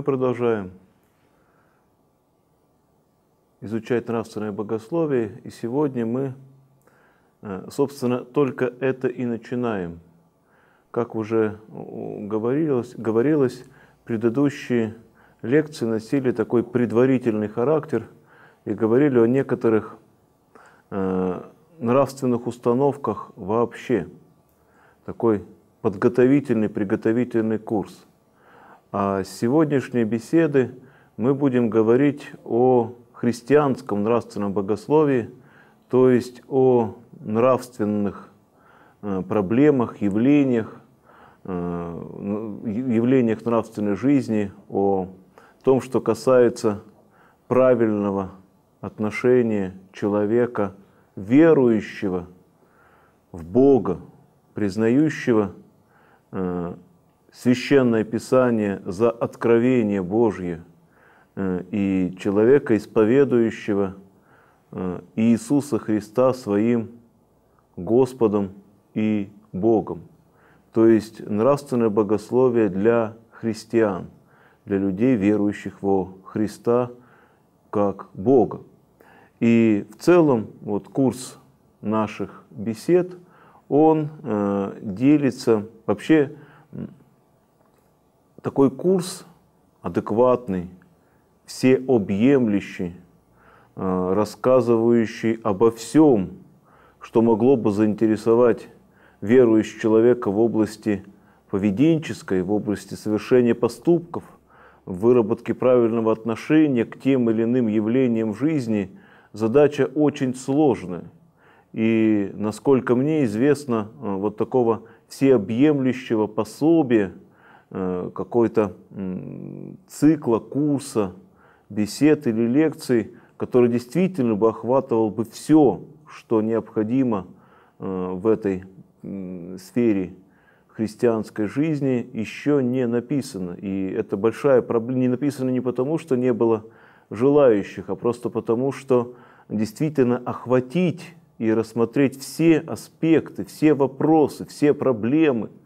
Мы продолжаем изучать нравственное богословие, и сегодня мы, э, собственно, только это и начинаем. Как уже говорилось, говорилось предыдущие лекции носили такой предварительный характер и говорили о некоторых э, нравственных установках вообще. Такой подготовительный, приготовительный курс – а сегодняшней беседы мы будем говорить о христианском нравственном богословии, то есть о нравственных э, проблемах, явлениях, э, явлениях нравственной жизни, о том, что касается правильного отношения человека, верующего в Бога, признающего э, Священное Писание за откровение Божье э, и человека, исповедующего э, Иисуса Христа своим Господом и Богом. То есть нравственное богословие для христиан, для людей, верующих во Христа как Бога. И в целом вот курс наших бесед, он э, делится вообще такой курс адекватный, всеобъемлющий, э, рассказывающий обо всем, что могло бы заинтересовать верующего человека в области поведенческой, в области совершения поступков, выработки правильного отношения к тем или иным явлениям в жизни, задача очень сложная. И, насколько мне известно, э, вот такого всеобъемлющего пособия – Э, какой-то цикла, курса, бесед или лекций, который действительно бы охватывал бы все, что необходимо э, в этой сфере христианской жизни, еще не написано. И это большая проблема. Не написано не потому, что не было желающих, а просто потому, что действительно охватить и рассмотреть все аспекты, все вопросы, все проблемы –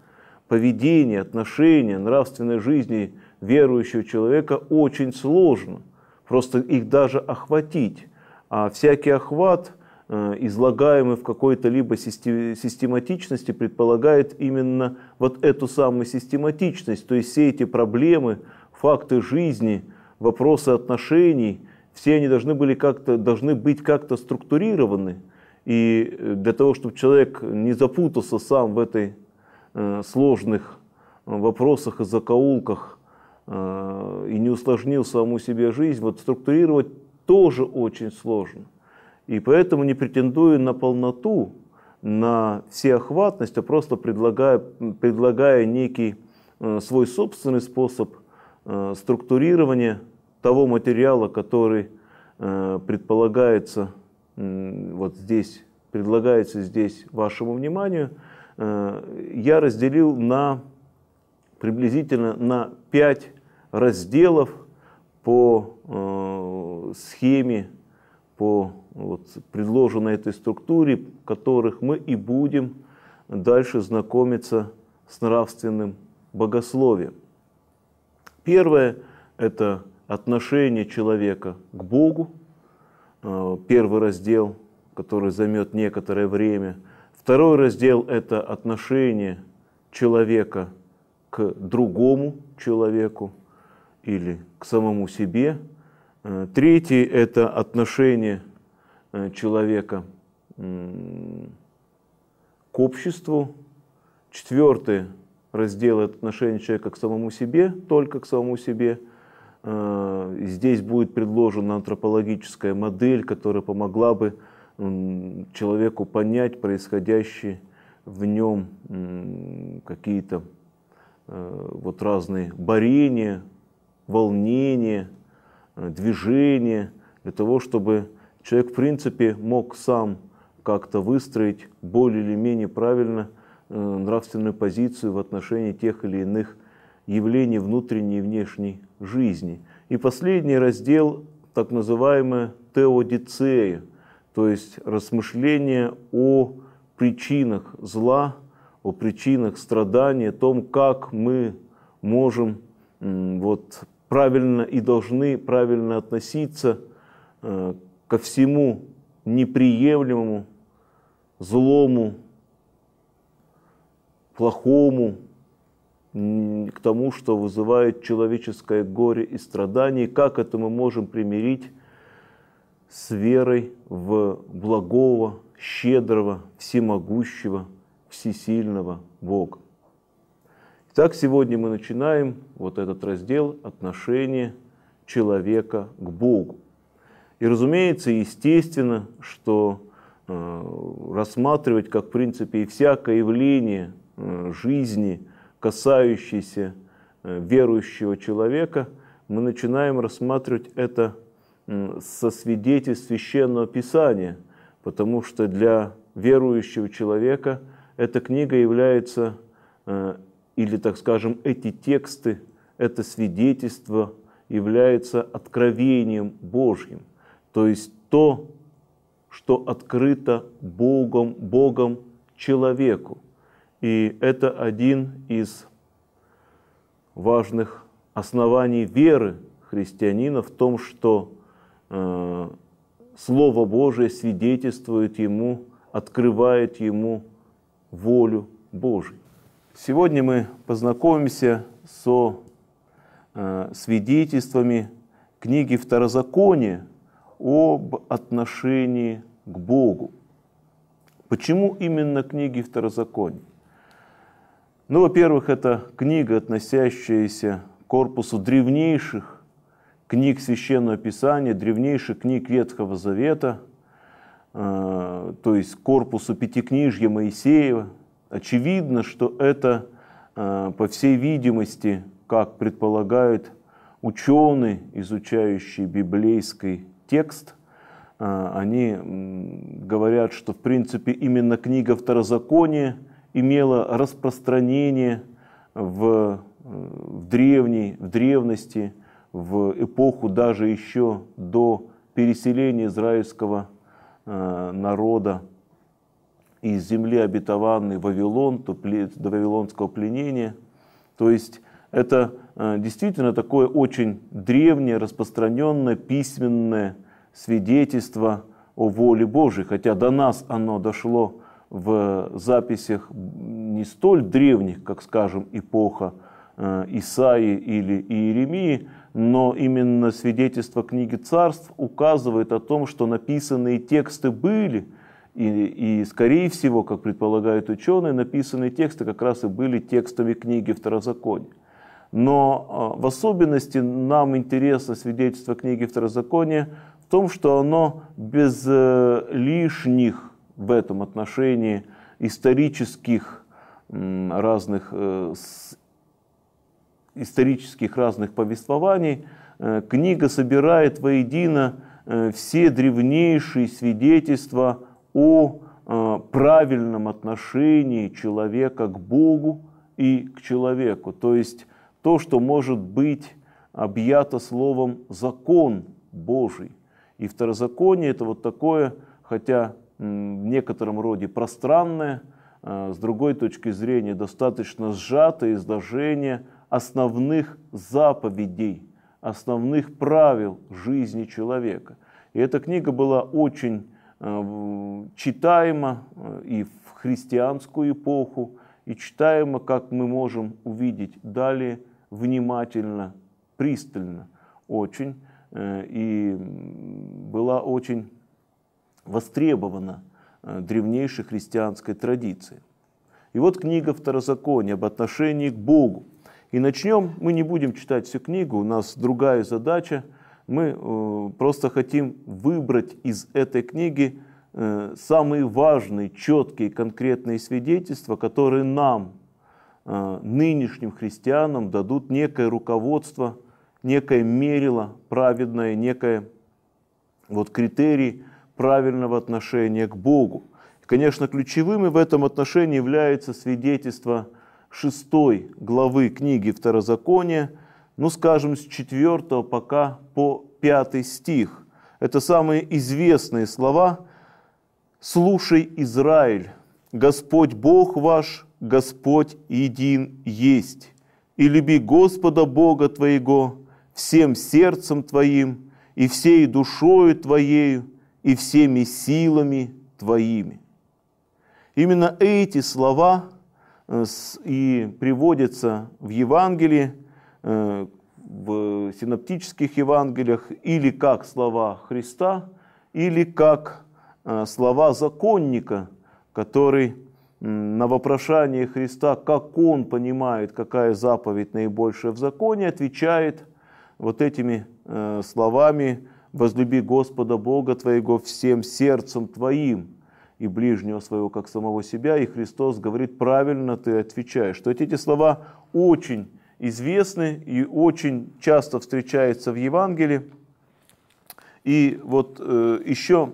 поведение, отношения, нравственной жизни верующего человека очень сложно. Просто их даже охватить. А всякий охват, э, излагаемый в какой-то либо систематичности, предполагает именно вот эту самую систематичность. То есть все эти проблемы, факты жизни, вопросы отношений, все они должны, были как-то, должны быть как-то структурированы. И э, для того, чтобы человек не запутался сам в этой Э, сложных э, вопросах и закоулках э, и не усложнил саму себе жизнь, вот структурировать тоже очень сложно. И поэтому не претендую на полноту, на всеохватность, а просто предлагая, предлагая некий свой собственный способ структурирования того материала, который предполагается вот здесь, предлагается здесь вашему вниманию – Э, я разделил на приблизительно на 5 разделов по э, схеме, по вот, предложенной этой структуре, в которых мы и будем дальше знакомиться с нравственным богословием. Первое – это отношение человека к Богу. Э, первый раздел, который займет некоторое время – Второй раздел – это отношение человека к другому человеку или к самому себе. Э, третий – это отношение э, человека к обществу. Четвертый раздел – это отношение человека к самому себе, только к самому себе. Э, здесь будет предложена антропологическая модель, которая помогла бы человеку понять происходящие в нем какие-то э, вот разные борения, волнения, э, движения, для того, чтобы человек, в принципе, мог сам как-то выстроить более или менее правильно э, нравственную позицию в отношении тех или иных явлений внутренней и внешней жизни. И последний раздел, так называемая теодицея – то есть рассмышление о причинах зла, о причинах страдания, о том, как мы можем вот, правильно и должны правильно относиться э, ко всему неприемлемому, злому, плохому, к тому, что вызывает человеческое горе и страдание, как это мы можем примирить с верой в благого, щедрого, всемогущего, всесильного Бога. Итак, сегодня мы начинаем вот этот раздел отношение человека к Богу. И, разумеется, естественно, что э, рассматривать, как в принципе и всякое явление э, жизни, касающееся э, верующего человека, мы начинаем рассматривать это со свидетельств священного писания, потому что для верующего человека эта книга является, э, или, так скажем, эти тексты, это свидетельство является откровением Божьим, то есть то, что открыто Богом, Богом человеку. И это один из важных оснований веры христианина в том, что Э, Слово Божие свидетельствует ему, открывает ему волю Божию. Сегодня мы познакомимся со э, свидетельствами книги Второзакония об отношении к Богу. Почему именно книги Второзакония? Ну, во-первых, это книга, относящаяся к корпусу древнейших книг Священного Писания, древнейших книг Ветхого Завета, э, то есть корпусу Пятикнижья Моисеева. Очевидно, что это, э, по всей видимости, как предполагают ученые, изучающие библейский текст, э, они говорят, что в принципе именно книга Второзакония имела распространение в, в, древней, в древности – в эпоху даже еще до переселения израильского э, народа из земли обетованной Вавилон, то до вавилонского пленения. То есть это э, действительно такое очень древнее, распространенное письменное свидетельство о воле Божьей, хотя до нас оно дошло в записях не столь древних, как, скажем, эпоха э, Исаи или Иеремии, но именно свидетельство книги царств указывает о том, что написанные тексты были, и, и скорее всего, как предполагают ученые, написанные тексты как раз и были текстами книги Второзакония. Но а, в особенности нам интересно свидетельство книги Второзакония в том, что оно без э, лишних в этом отношении исторических разных э, исторических разных повествований, э, книга собирает воедино э, все древнейшие свидетельства о э, правильном отношении человека к Богу и к человеку. То есть то, что может быть объято словом «закон Божий». И второзаконие – это вот такое, хотя в некотором роде пространное, с другой точки зрения достаточно сжатое изложение – основных заповедей, основных правил жизни человека. И эта книга была очень э, читаема э, и в христианскую эпоху, и читаема, как мы можем увидеть далее, внимательно, пристально, очень, э, и была очень востребована древнейшей христианской традицией. И вот книга «Второзаконие» об отношении к Богу, и начнем, мы не будем читать всю книгу, у нас другая задача. Мы э, просто хотим выбрать из этой книги э, самые важные, четкие, конкретные свидетельства, которые нам, э, нынешним христианам, дадут некое руководство, некое мерило праведное, некое вот критерий правильного отношения к Богу. И, конечно, ключевыми в этом отношении является свидетельство – шестой главы книги Второзакония, ну скажем, с 4 пока по 5 стих. Это самые известные слова «Слушай, Израиль, Господь Бог ваш, Господь един есть, и люби Господа Бога твоего всем сердцем твоим, и всей душою твоею, и всеми силами твоими». Именно эти слова – Э, и приводится в Евангелии, э, в синоптических Евангелиях, или как слова Христа, или как э, слова законника, который на вопрошание Христа, как он понимает, какая заповедь наибольшая в законе, отвечает вот этими словами «возлюби Господа Бога твоего всем сердцем твоим» и ближнего своего, как самого себя. И Христос говорит, правильно ты отвечаешь. что эти слова очень известны и очень часто встречаются в Евангелии. И вот э, еще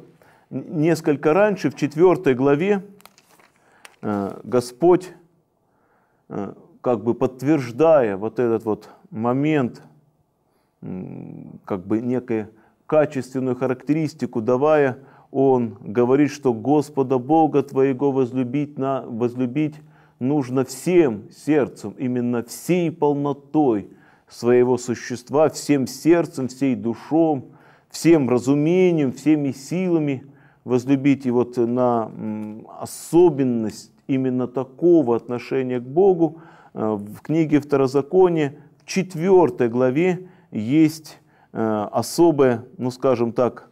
несколько раньше, в 4 главе, э, Господь, э, как бы подтверждая вот этот вот момент, э, как бы некое качественную характеристику давая он говорит, что Господа Бога твоего возлюбить, на, возлюбить нужно всем сердцем, именно всей полнотой своего существа, всем сердцем, всей душом, всем разумением, всеми силами возлюбить. И вот на особенность именно такого отношения к Богу э, в книге второзаконе в четвертой главе есть э, особое, ну скажем так,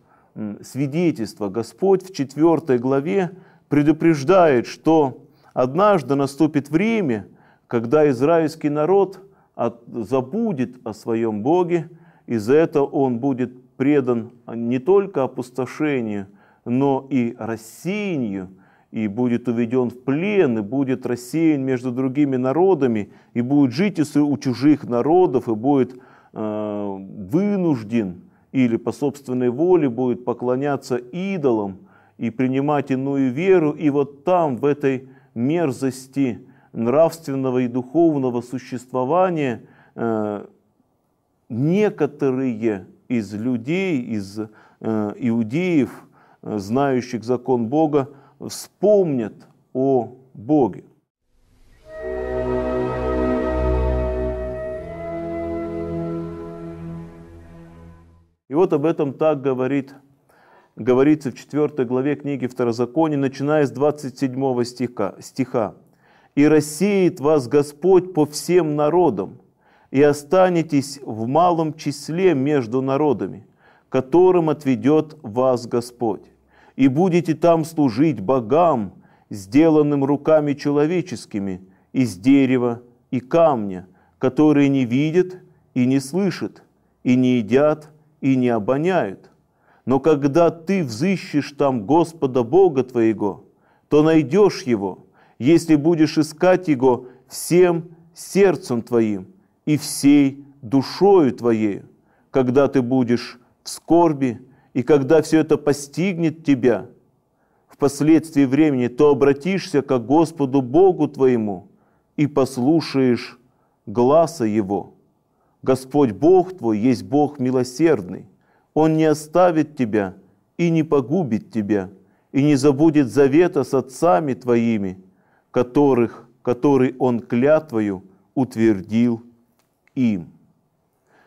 свидетельство Господь в 4 главе предупреждает, что однажды наступит время, когда израильский народ забудет о своем Боге, и за это он будет предан не только опустошению, но и рассеянию, и будет уведен в плен, и будет рассеян между другими народами, и будет жить у чужих народов, и будет э, вынужден или по собственной воле будет поклоняться идолам и принимать иную веру, и вот там, в этой мерзости нравственного и духовного существования, э, некоторые из людей, из э, иудеев, э, знающих закон Бога, вспомнят о Боге. И вот об этом так говорит, говорится в 4 главе книги Второзакония, начиная с 27 стиха. стиха. «И рассеет вас Господь по всем народам, и останетесь в малом числе между народами, которым отведет вас Господь, и будете там служить богам, сделанным руками человеческими, из дерева и камня, которые не видят и не слышат, и не едят, и не обоняют, Но когда ты взыщешь там Господа Бога твоего, то найдешь Его, если будешь искать Его всем сердцем твоим и всей душою твоей, когда ты будешь в скорби, и когда все это постигнет тебя впоследствии времени, то обратишься к Господу Богу твоему и послушаешь гласа Его. Господь Бог твой есть Бог милосердный. Он не оставит тебя и не погубит тебя, и не забудет завета с отцами твоими, которых, который он клятвою утвердил им.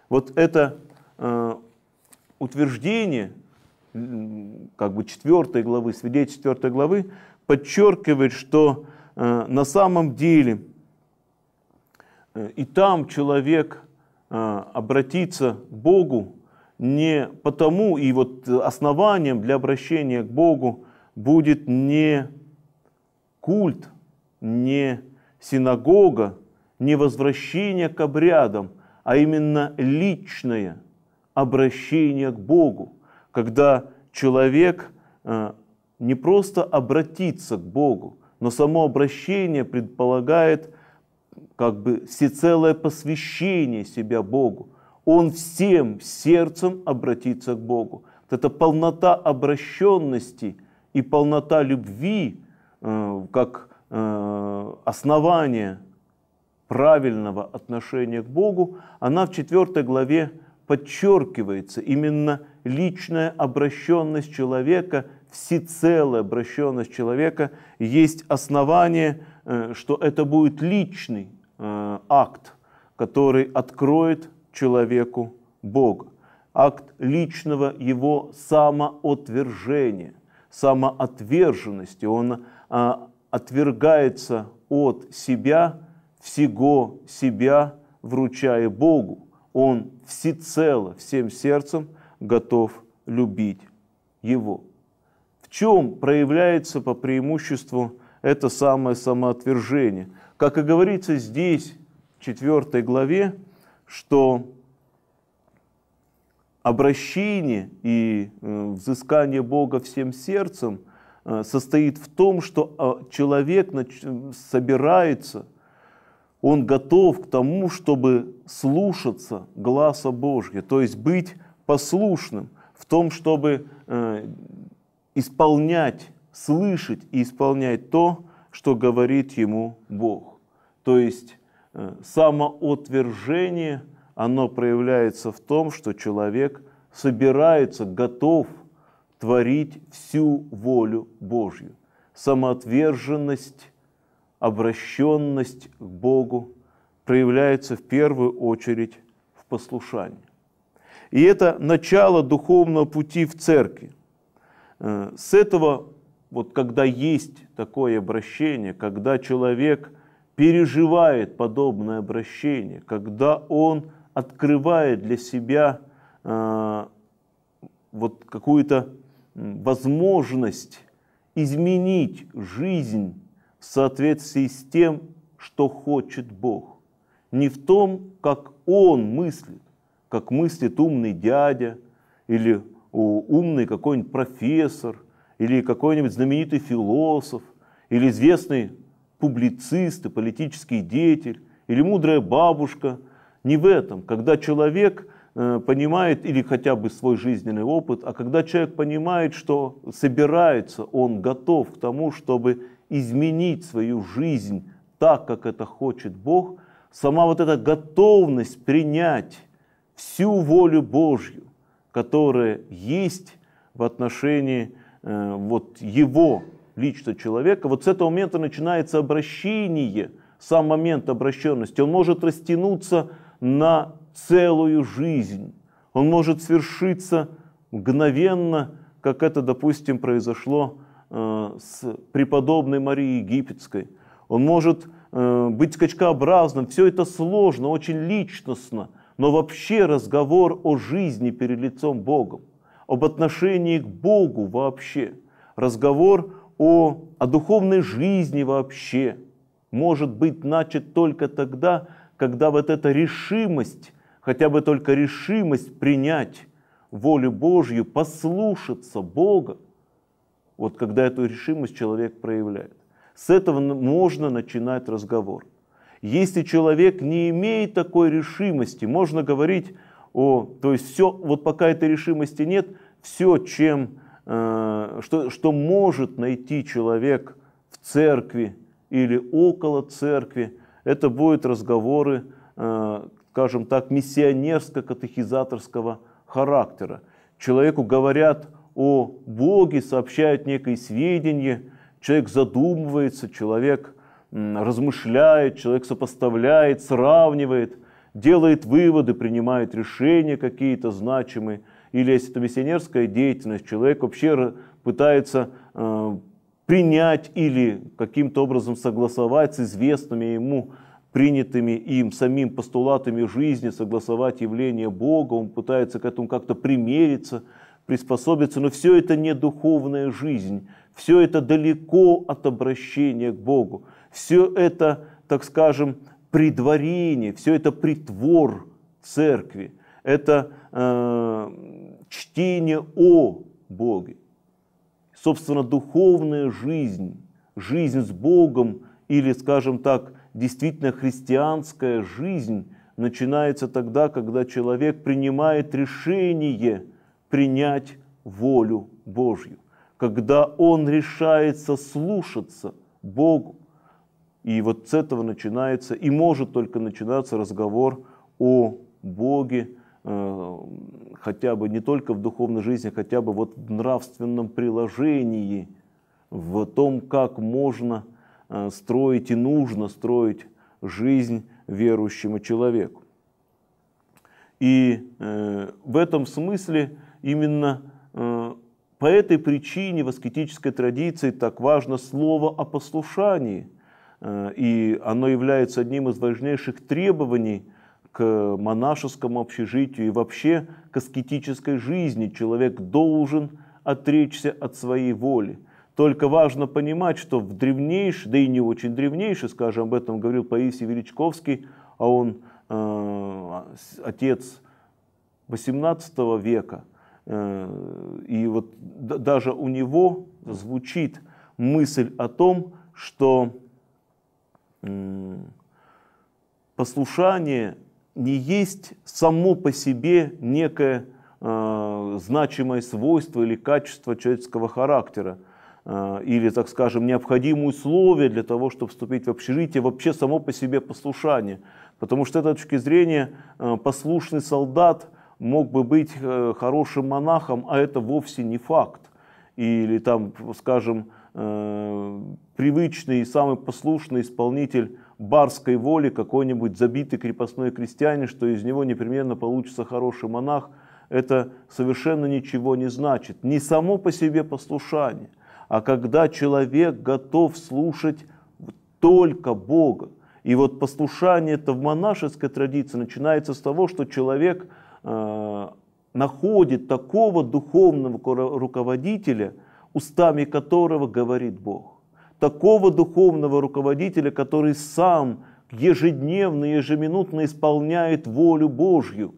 Вот это э, утверждение, как бы 4 главы, свидетель 4 главы, подчеркивает, что э, на самом деле э, и там человек – а, обратиться к Богу не потому, и вот основанием для обращения к Богу будет не культ, не синагога, не возвращение к обрядам, а именно личное обращение к Богу, когда человек а, не просто обратится к Богу, но само обращение предполагает – как бы всецелое посвящение себя Богу. Он всем сердцем обратится к Богу. Вот эта полнота обращенности и полнота любви, э, как э, основание правильного отношения к Богу, она в 4 главе подчеркивается. Именно личная обращенность человека, всецелая обращенность человека есть основание – Э, что это будет личный э, акт, который откроет человеку Бога. Акт личного его самоотвержения, самоотверженности. Он э, отвергается от себя, всего себя вручая Богу. Он всецело, всем сердцем готов любить Его. В чем проявляется по преимуществу это самое самоотвержение. Как и говорится здесь, в 4 главе, что обращение и э, взыскание Бога всем сердцем э, состоит в том, что э, человек собирается, он готов к тому, чтобы слушаться гласа Божьего, то есть быть послушным в том, чтобы исполнять слышать и исполнять то, что говорит ему Бог. То есть э, самоотвержение, оно проявляется в том, что человек собирается, готов творить всю волю Божью. Самоотверженность, обращенность к Богу проявляется в первую очередь в послушании. И это начало духовного пути в церкви. Э, с этого вот когда есть такое обращение, когда человек переживает подобное обращение, когда он открывает для себя э, вот какую-то возможность изменить жизнь в соответствии с тем, что хочет Бог. Не в том, как он мыслит, как мыслит умный дядя или умный какой-нибудь профессор – или какой-нибудь знаменитый философ, или известный публицист и политический деятель, или мудрая бабушка. Не в этом, когда человек э, понимает, или хотя бы свой жизненный опыт, а когда человек понимает, что собирается, он готов к тому, чтобы изменить свою жизнь так, как это хочет Бог, сама вот эта готовность принять всю волю Божью, которая есть в отношении Э, вот его, лично человека, вот с этого момента начинается обращение, сам момент обращенности, он может растянуться на целую жизнь, он может свершиться мгновенно, как это, допустим, произошло э, с преподобной Марией Египетской. Он может э, быть скачкообразным, все это сложно, очень личностно, но вообще разговор о жизни перед лицом Богом об отношении к Богу вообще, разговор о, о духовной жизни вообще может быть начат только тогда, когда вот эта решимость, хотя бы только решимость принять волю Божью, послушаться Бога, вот когда эту решимость человек проявляет. С этого можно начинать разговор. Если человек не имеет такой решимости, можно говорить о, то есть все, вот пока этой решимости нет, все, чем, э, что, что может найти человек в церкви или около церкви, это будут разговоры, э, скажем так, миссионерско-катехизаторского характера. Человеку говорят о Боге, сообщают некое сведения, человек задумывается, человек размышляет, человек сопоставляет, сравнивает делает выводы, принимает решения какие-то значимые, или если это миссионерская деятельность, человек вообще пытается э, принять или каким-то образом согласовать с известными ему принятыми им самим постулатами жизни, согласовать явление Бога, он пытается к этому как-то примериться, приспособиться, но все это не духовная жизнь, все это далеко от обращения к Богу, все это, так скажем, предварение, все это притвор церкви, это э, чтение о Боге. Собственно, духовная жизнь, жизнь с Богом или, скажем так, действительно христианская жизнь начинается тогда, когда человек принимает решение принять волю Божью, когда он решается слушаться Богу, и вот с этого начинается и может только начинаться разговор о Боге, э, хотя бы не только в духовной жизни, а хотя бы вот в нравственном приложении, в том, как можно э, строить и нужно строить жизнь верующему человеку. И э, в этом смысле именно по этой причине в аскетической традиции так важно слово о послушании – Э, и оно является одним из важнейших требований к монашескому общежитию и вообще к аскетической жизни. Человек должен отречься от своей воли. Только важно понимать, что в древнейшей, да и не очень древнейшей, скажем, об этом говорил Паисий Величковский, а он э, отец 18 века, э, и вот даже у него звучит мысль о том, что послушание не есть само по себе некое э, значимое свойство или качество человеческого характера, э, или, так скажем, необходимое условие для того, чтобы вступить в общежитие, вообще само по себе послушание. Потому что с этой точки зрения э, послушный солдат мог бы быть э, хорошим монахом, а это вовсе не факт. Или там, скажем, Э, привычный и самый послушный исполнитель барской воли, какой-нибудь забитый крепостной крестьянин, что из него непременно получится хороший монах, это совершенно ничего не значит. Не само по себе послушание, а когда человек готов слушать только Бога. И вот послушание это в монашеской традиции начинается с того, что человек э, находит такого духовного руководителя, устами которого говорит Бог. Такого духовного руководителя, который сам ежедневно, ежеминутно исполняет волю Божью.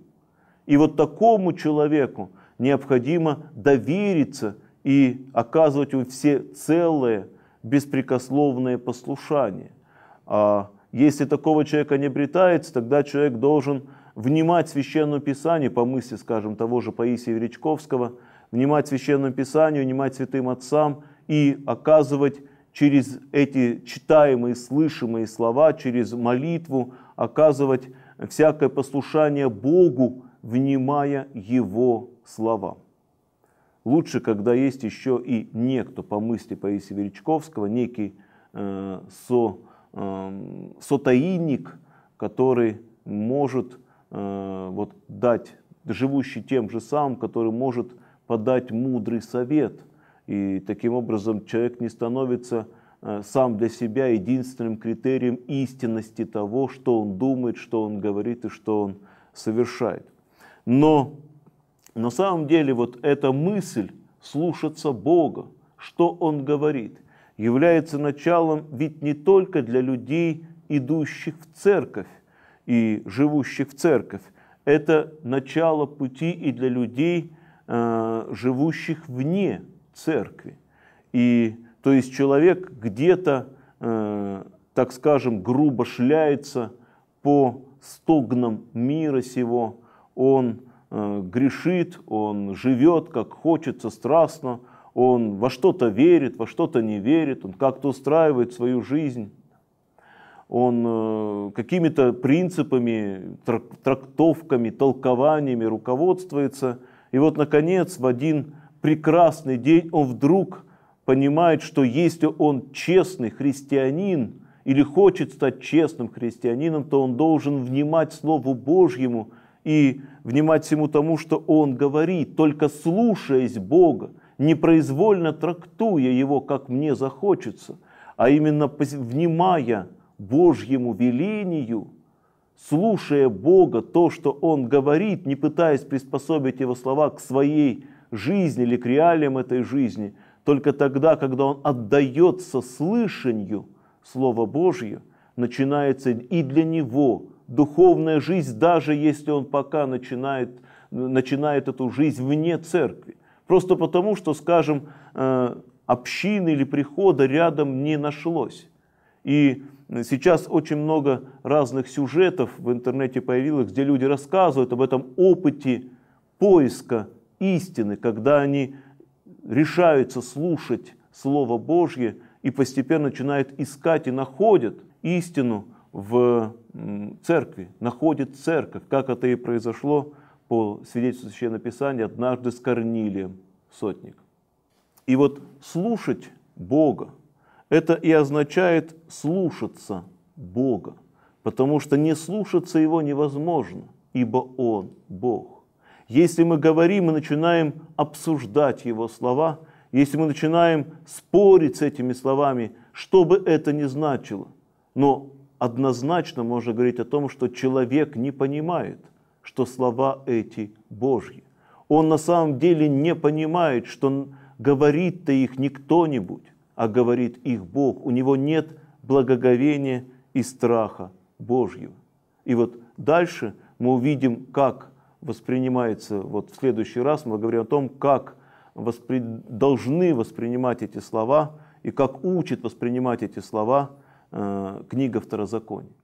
И вот такому человеку необходимо довериться и оказывать ему все целое, беспрекословное послушание. А если такого человека не обретается, тогда человек должен внимать Священному Писанию, по мысли, скажем, того же Паисия Веречковского, внимать Священному Писанию, внимать святым отцам и оказывать через эти читаемые, слышимые слова, через молитву, оказывать всякое послушание Богу, внимая Его словам. Лучше, когда есть еще и некто, по мысли Паисия Величковского, некий э, со, э, сотаинник, который может э, вот, дать, живущий тем же самым, который может подать мудрый совет. И таким образом человек не становится э, сам для себя единственным критерием истинности того, что он думает, что он говорит и что он совершает. Но на самом деле вот эта мысль слушаться Бога, что Он говорит, является началом ведь не только для людей, идущих в церковь и живущих в церковь. Это начало пути и для людей, Э, живущих вне церкви. И то есть человек где-то, э, так скажем, грубо шляется по стогнам мира сего, он э, грешит, он живет как хочется страстно, он во что-то верит, во что-то не верит, он как-то устраивает свою жизнь, он какими-то принципами, трактовками, толкованиями руководствуется – и вот, наконец, в один прекрасный день он вдруг понимает, что если он честный христианин или хочет стать честным христианином, то он должен внимать Слову Божьему и внимать всему тому, что он говорит, только слушаясь Бога, непроизвольно трактуя его, как мне захочется, а именно внимая Божьему велению – слушая Бога, то, что Он говорит, не пытаясь приспособить Его слова к своей жизни или к реалиям этой жизни, только тогда, когда он отдается слышанию Слова Божье, начинается и для него духовная жизнь, даже если он пока начинает, начинает эту жизнь вне церкви. Просто потому, что, скажем, э, общины или прихода рядом не нашлось. И Сейчас очень много разных сюжетов в интернете появилось, где люди рассказывают об этом опыте поиска истины, когда они решаются слушать Слово Божье и постепенно начинают искать и находят истину в церкви, находят церковь, как это и произошло по свидетельству Священного Писания однажды с Корнилием сотник. И вот слушать Бога, это и означает слушаться Бога, потому что не слушаться Его невозможно, ибо Он Бог. Если мы говорим и начинаем обсуждать Его слова, если мы начинаем спорить с этими словами, что бы это ни значило, но однозначно можно говорить о том, что человек не понимает, что слова эти Божьи. Он на самом деле не понимает, что говорит-то их не кто-нибудь, а говорит их Бог. У него нет благоговения и страха Божьего. И вот дальше мы увидим, как воспринимается, вот в следующий раз мы говорим о том, как воспри... должны воспринимать эти слова и как учит воспринимать эти слова э, книга Второзакония.